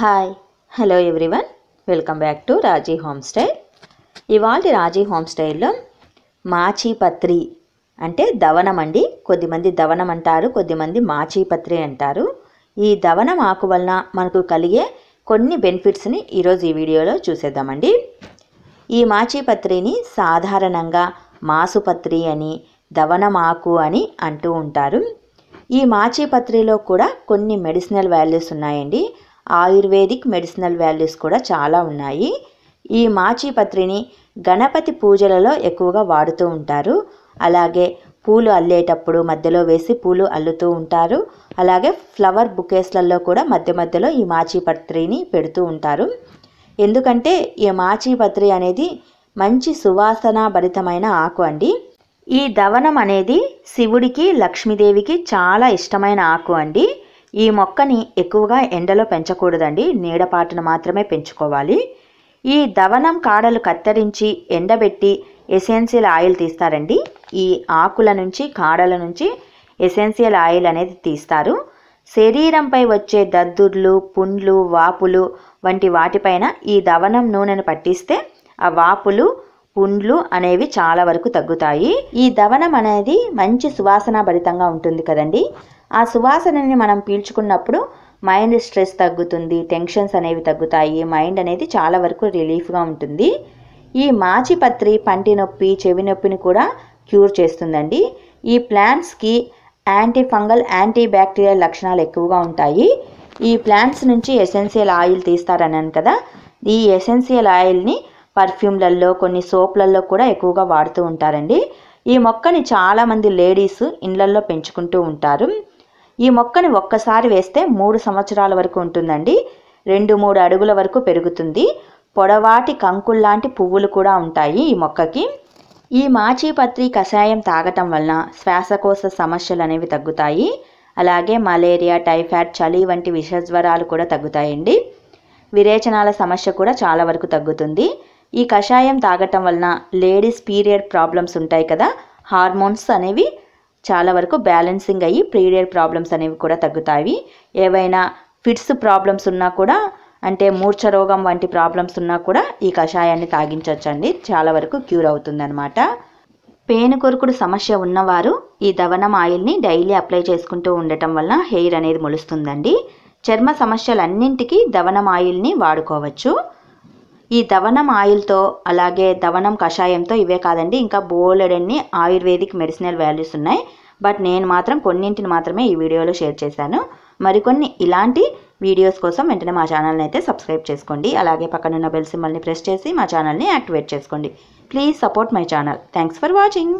hi hello everyone welcome back to Raji home style ఇవాళ Raji home స్టైల్లో మాచీపత్రి అంటే దవనం అండి కొద్దిమంది దవనం అంటారు కొద్దిమంది మాచీపత్రి అంటారు ఈ దవనం ఆకు వలన మనకు కలిగే కొన్ని బెనిఫిట్స్ని ఈరోజు ఈ వీడియోలో చూసేద్దామండి ఈ మాచీపత్రిని సాధారణంగా మాసుపత్రి అని దవనమాకు ఆకు అని అంటూ ఉంటారు ఈ మాచీపత్రిలో కూడా కొన్ని మెడిసినల్ వాల్యూస్ ఉన్నాయండి ఆయుర్వేదిక్ మెడిసినల్ వాల్యూస్ కూడా చాలా ఉన్నాయి ఈ మాచిపత్రిని గణపతి పూజలలో ఎక్కువగా వాడుతూ ఉంటారు అలాగే పూలు అల్లేటప్పుడు మధ్యలో వేసి పూలు అల్లుతూ ఉంటారు అలాగే ఫ్లవర్ బుకేస్లలో కూడా మధ్య మధ్యలో ఈ మాచిపత్రిని పెడుతూ ఉంటారు ఎందుకంటే ఈ మాచిపత్రి అనేది మంచి సువాసన భరితమైన ఆకు అండి ఈ దవనం అనేది శివుడికి లక్ష్మీదేవికి చాలా ఇష్టమైన ఆకు అండి ఈ మొక్కని ఎక్కువగా ఎండలో పెంచకూడదండి నీడపాటున మాత్రమే పెంచుకోవాలి ఈ దవనం కాడలు కత్తిరించి ఎండబెట్టి ఎసెన్షియల్ ఆయిల్ తీస్తారండి ఈ ఆకుల నుంచి కాడల నుంచి ఎసెన్షియల్ ఆయిల్ అనేది తీస్తారు శరీరంపై వచ్చే దద్దుర్లు పుండ్లు వాపులు వంటి వాటిపైన ఈ దవనం నూనెను పట్టిస్తే ఆ వాపులు పుండ్లు అనేవి చాలా వరకు తగ్గుతాయి ఈ దవనం అనేది మంచి సువాసన భరితంగా ఉంటుంది కదండి ఆ సువాసనని మనం పీల్చుకున్నప్పుడు మైండ్ స్ట్రెస్ తగ్గుతుంది టెన్షన్స్ అనేవి తగ్గుతాయి మైండ్ అనేది చాలా వరకు రిలీఫ్గా ఉంటుంది ఈ మాచిపత్రి పంటి నొప్పి చెవి నొప్పిని కూడా క్యూర్ చేస్తుందండి ఈ ప్లాంట్స్కి యాంటీ ఫంగల్ యాంటీ బ్యాక్టీరియల్ లక్షణాలు ఎక్కువగా ఉంటాయి ఈ ప్లాంట్స్ నుంచి ఎసెన్షియల్ ఆయిల్ తీస్తారన్నాను కదా ఈ ఎసెన్షియల్ ఆయిల్ని పర్ఫ్యూమ్లలో కొన్ని సోప్లలో కూడా ఎక్కువగా వాడుతూ ఉంటారండి ఈ మొక్కని చాలామంది లేడీస్ ఇండ్లల్లో పెంచుకుంటూ ఉంటారు ఈ మొక్కని ఒక్కసారి వేస్తే మూడు సంవత్సరాల వరకు ఉంటుందండి రెండు మూడు అడుగుల వరకు పెరుగుతుంది పొడవాటి కంకుల్లాంటి పువ్వులు కూడా ఉంటాయి ఈ మొక్కకి ఈ మాచిపత్రి కషాయం తాగటం వలన శ్వాసకోశ సమస్యలు అనేవి తగ్గుతాయి అలాగే మలేరియా టైఫాయిడ్ చలి వంటి విషజ్వరాలు కూడా తగ్గుతాయండి విరేచనాల సమస్య కూడా చాలా వరకు తగ్గుతుంది ఈ కషాయం తాగటం వలన లేడీస్ పీరియడ్ ప్రాబ్లమ్స్ ఉంటాయి కదా హార్మోన్స్ అనేవి చాలా వరకు బ్యాలెన్సింగ్ అయ్యి పీరియడ్ ప్రాబ్లమ్స్ అనేవి కూడా తగ్గుతాయి ఏవైనా ఫిట్స్ ప్రాబ్లమ్స్ ఉన్నా కూడా అంటే మూర్ఛ రోగం వంటి ప్రాబ్లమ్స్ ఉన్నా కూడా ఈ కషాయాన్ని తాగించవచ్చండి చాలా వరకు క్యూర్ అవుతుందన్నమాట పేనుకొరుకుడు సమస్య ఉన్నవారు ఈ దవనం ఆయిల్ని డైలీ అప్లై చేసుకుంటూ ఉండటం వల్ల హెయిర్ అనేది మొలుస్తుందండి చర్మ సమస్యలన్నింటికీ దవనం ఆయిల్ని వాడుకోవచ్చు ఈ దవనం ఆయిల్తో అలాగే దవనం కషాయంతో ఇవే కాదండి ఇంకా బోలెడన్ని ఆయుర్వేదిక్ మెడిసినల్ వాల్యూస్ ఉన్నాయి బట్ నేను మాత్రం కొన్నింటిని మాత్రమే ఈ వీడియోలో షేర్ చేశాను మరికొన్ని ఇలాంటి వీడియోస్ కోసం వెంటనే మా ఛానల్ని అయితే సబ్స్క్రైబ్ చేసుకోండి అలాగే పక్కనున్న బెల్ సింబల్ని ప్రెస్ చేసి మా ఛానల్ని యాక్టివేట్ చేసుకోండి please support my channel thanks for watching